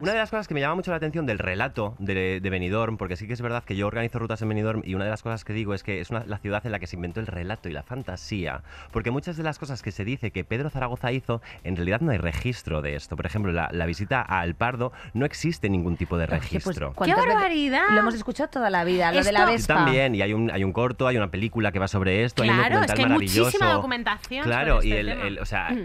Una de las cosas que me llama mucho la atención del relato de, Benidorm, porque sí que es verdad que yo organizo rutas en Benidorm y una de las cosas que digo es que es una, la ciudad en la que se inventó el relato y la fantasía, porque muchas de las cosas que se dice que Pedro Zaragoza hizo, en realidad no hay registro de esto. Por ejemplo, la, visita a Pardo, no existe ningún tipo de pues, registro. ¡Qué barbaridad! Lo hemos escuchado toda la vida, lo de la Vespa. También, y hay un, hay un corto, hay una película que va sobre esto, hay un documental es que hay Muchísima documentación. Claro, este y el, el, o sea...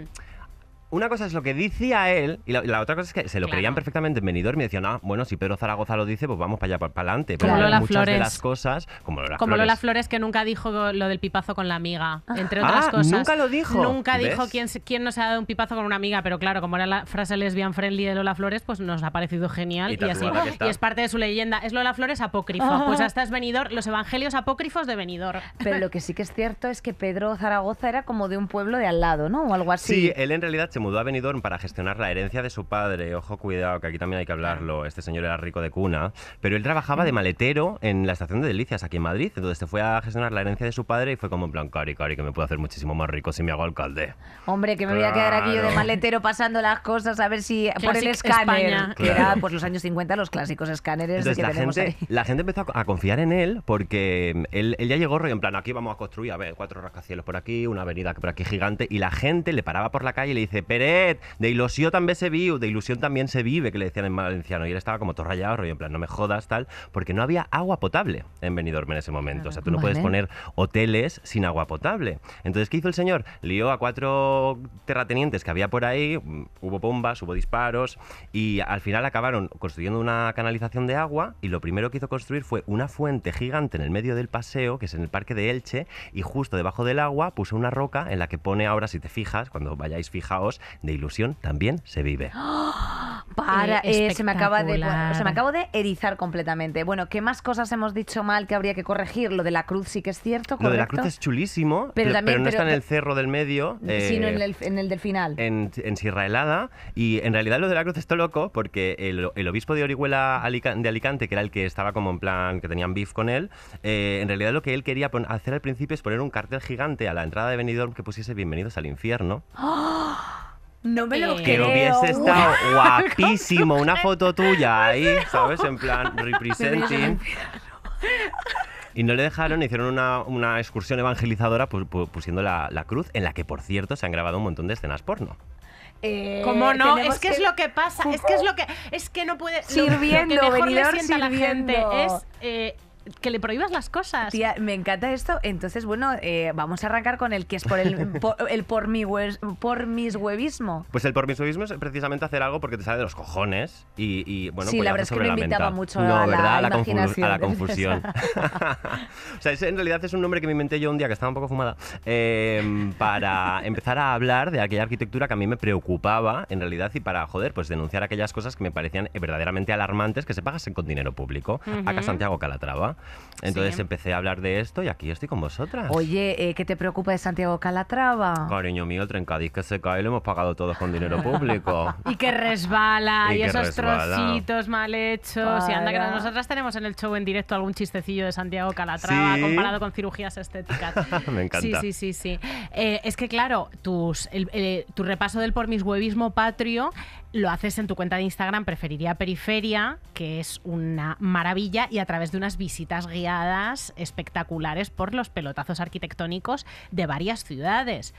una cosa es lo que decía él y la, otra cosa es que se lo creían perfectamente en Benidorm y decían, ah, bueno, si Pedro Zaragoza lo dice, pues vamos para allá, para adelante. Como muchas Flores. de las cosas, como Lola Flores. que nunca dijo lo del pipazo con la amiga, ah. entre otras ah, cosas. nunca lo dijo. Nunca dijo quién, quién nos ha dado un pipazo con una amiga, pero claro, como era la frase lesbian friendly de Lola Flores, pues nos ha parecido genial y, así. es parte de su leyenda. Es Lola Flores apócrifo, ah. Pues hasta es Benidorm, los evangelios apócrifos de Venidor Pero lo que sí que es cierto es que Pedro Zaragoza era como de un pueblo de al lado, ¿no? O algo así. Sí, él en realidad se mudó a Benidorm para gestionar la herencia de su padre. Ojo, cuidado, que aquí también hay que hablarlo. Este señor era rico de cuna. Pero él trabajaba de maletero en la estación de Delicias, aquí en Madrid. Entonces se fue a gestionar la herencia de su padre y fue como en plan, cari, cari, que me puedo hacer muchísimo más rico si me hago alcalde. Hombre, que me voy a quedar aquí yo de maletero pasando las cosas a ver si por el escáner. Que era pues, los años 50 los clásicos escáneres que la gente, La gente empezó a confiar en él porque em, él, ya llegó en plan, aquí vamos a construir, a ver, cuatro rascacielos por aquí, una avenida por aquí gigante y la gente le paraba por la calle y le dice, Peret, de ilusión también se de ilusión también se vive, que le decían en valenciano. Y él estaba como todo rayado, rollo en plan, no me jodas, tal, porque no había agua potable en Benidorm en ese momento. O sea, tú no puedes poner hoteles sin agua potable. Entonces, ¿qué hizo el señor? Lió a cuatro terratenientes que había por ahí, mm, hubo bombas, hubo disparos, y al final acabaron construyendo una canalización de agua, y lo primero que hizo construir fue una fuente gigante en el medio del paseo, que es en el parque de Elche, y justo debajo del agua puso una roca en la que pone ahora, si te fijas, cuando vayáis fijaos, de ilusión también se vive. Para, eh, eh, se me acaba de se me acabo de erizar completamente. Bueno, ¿qué más cosas hemos dicho mal que habría que corregir? Lo de la cruz sí que es cierto. ¿correcto? Lo de la cruz es chulísimo, pero, no está en el cerro del medio, sino eh, en el, del final. En, en, Sierra Helada. Y en realidad lo de la cruz está loco porque el, obispo de Orihuela de Alicante, que era el que estaba como en plan que tenían beef con él, en realidad lo que él quería hacer al principio es poner un cartel gigante a la entrada de Benidorm que pusiese bienvenidos al infierno. ¡Ah! No me lo Que hubiese estado guapísimo una foto tuya ahí, ¿sabes? En plan, representing. Y no le dejaron, hicieron una, excursión evangelizadora pusiendo la, cruz, en la que, por cierto, se han grabado un montón de escenas porno. Eh, ¿Cómo no? Es que es lo que pasa, es que es lo que es que no puede lo- lo Sirviendo, que mejor le sienta es eh, que le prohíbas las cosas. Tía, me encanta esto. Entonces, bueno, eh, vamos a arrancar con el que es por el por, por, mi por mis huevismo. Pues el por mis huevismo es precisamente hacer algo porque te sale de los cojones y, bueno, sí, pues la verdad es que me invitaba mucho a, la a, la confusión. o sea, en realidad es un nombre que me inventé yo un día que estaba un poco fumada em, para empezar a hablar de aquella arquitectura que a mí me preocupaba en realidad y para, joder, pues denunciar aquellas cosas que me parecían verdaderamente alarmantes que se pagasen con dinero público. Acá Santiago Calatrava. Entonces empecé a hablar de esto y aquí estoy con vosotras. Oye, eh, ¿qué te preocupa de Santiago Calatrava? Cariño mío, el tren que se cae lo hemos pagado todos con dinero público. y que resbala, y, esos trocitos mal hechos. Y anda, que nosotras tenemos en el show en directo algún chistecillo de Santiago Calatrava comparado con cirugías estéticas. Me encanta. Sí, sí, sí. sí. Eh, es que claro, eh, tu repaso del por mis huevismo patrio lo haces en tu cuenta de Instagram Preferiría Periferia, que es una maravilla, y a través de unas visitas guiadas espectaculares por los pelotazos arquitectónicos de varias ciudades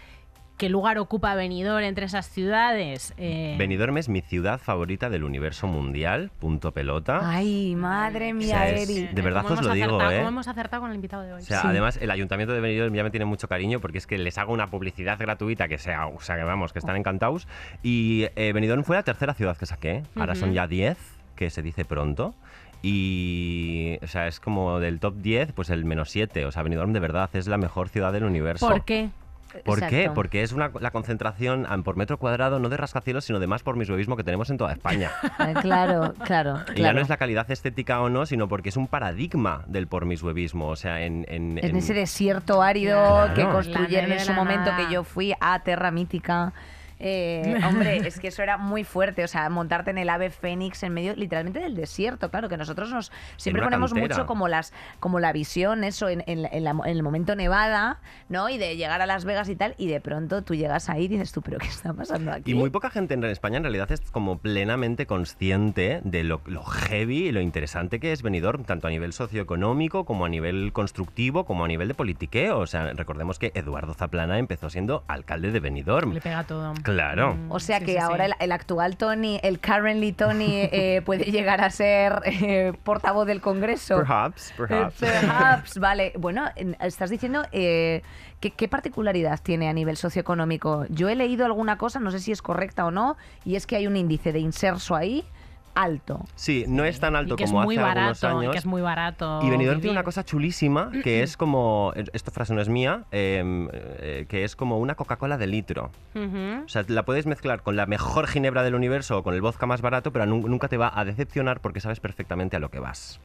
qué lugar ocupa Benidorm entre esas ciudades. Eh... Benidorm es mi ciudad favorita del universo mundial, punto pelota. Ay, madre mía, o De verdad os lo digo, ¿eh? Como hemos acertado con el invitado de hoy. O sea, además, el ayuntamiento de Benidorm ya me tiene mucho cariño porque es que les hago una publicidad gratuita que sea, o sea, que vamos, que están encantados. Y eh, Benidorm fue la tercera ciudad que saqué. Ahora son ya 10, que se dice pronto. Y, o sea, es como del top 10, pues el menos 7. O sea, Benidorm de verdad es la mejor ciudad del universo. ¿Por qué? ¿Por qué? Porque es una, la concentración por metro cuadrado no de rascacielos, sino de más por que tenemos en toda España. Ah, claro, claro. Y ya no es la calidad estética o no, sino porque es un paradigma del por O sea, en, ese desierto árido que construyeron en su momento que yo fui a ah, Terra Mítica. Eh, hombre, es que eso era muy fuerte, o sea, montarte en el ave fénix en medio literalmente del desierto, claro, que nosotros nos siempre ponemos mucho como las como la visión, eso, en, el momento nevada, ¿no? Y de llegar a Las Vegas y tal, y de pronto tú llegas ahí y dices tú, pero ¿qué está pasando aquí? Y muy poca gente en España en realidad es como plenamente consciente de lo, heavy y lo interesante que es Benidorm, tanto a nivel socioeconómico como a nivel constructivo, como a nivel de politiqueo. O sea, recordemos que Eduardo Zaplana empezó siendo alcalde de Benidorm. Le pega todo. Claro. O sea que ahora El, actual Tony, el currently Tony, eh, puede llegar a ser eh, portavoz del Congreso. Perhaps, perhaps. Eh, perhaps, vale. Bueno, estás diciendo qué particularidad tiene a nivel socioeconómico. Yo he leído alguna cosa, no sé si es correcta o no, y es que hay un índice de inserso ahí alto. Sí, no es tan alto como es muy hace barato, años. Y que es muy barato. Y Benidorm tiene una cosa chulísima que es como, esta frase no es mía, em, eh, que es como una Coca-Cola de litro. O sea, la puedes mezclar con la mejor ginebra del universo o con el vodka más barato, pero nunca te va a decepcionar porque sabes perfectamente a lo que vas.